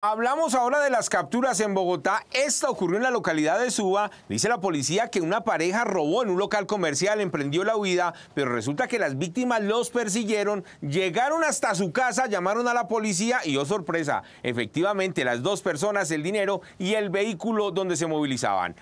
Hablamos ahora de las capturas en Bogotá. Esta ocurrió en la localidad de Suba. Dice la policía que una pareja robó en un local comercial, emprendió la huida, pero resulta que las víctimas los persiguieron, llegaron hasta su casa, llamaron a la policía y, oh sorpresa, efectivamente las dos personas, el dinero y el vehículo donde se movilizaban.